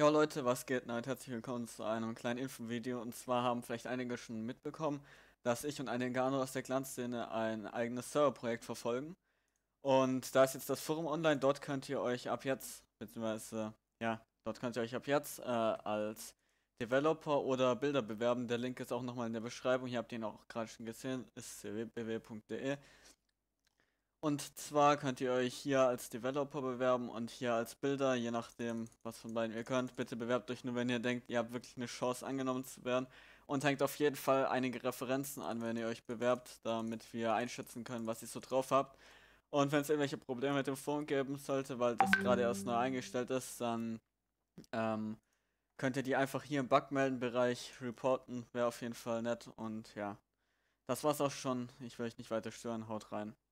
Jo Leute, was geht? Night? Herzlich willkommen zu einem kleinen Infovideo. Und zwar haben vielleicht einige schon mitbekommen, dass ich und einige Engano aus der Glanzszene ein eigenes Serverprojekt verfolgen. Und da ist jetzt das Forum online. Dort könnt ihr euch ab jetzt, beziehungsweise, ja, dort könnt ihr euch ab jetzt äh, als Developer oder Bilder bewerben. Der Link ist auch nochmal in der Beschreibung. Hier habt ihr ihn auch gerade schon gesehen. ist www.de. Und zwar könnt ihr euch hier als Developer bewerben und hier als Bilder, je nachdem, was von beiden ihr könnt. Bitte bewerbt euch nur, wenn ihr denkt, ihr habt wirklich eine Chance angenommen zu werden. Und hängt auf jeden Fall einige Referenzen an, wenn ihr euch bewerbt, damit wir einschätzen können, was ihr so drauf habt. Und wenn es irgendwelche Probleme mit dem Phone geben sollte, weil das gerade erst neu eingestellt ist, dann ähm, könnt ihr die einfach hier im Bugmelden-Bereich reporten. Wäre auf jeden Fall nett. Und ja, das war's auch schon. Ich will euch nicht weiter stören. Haut rein.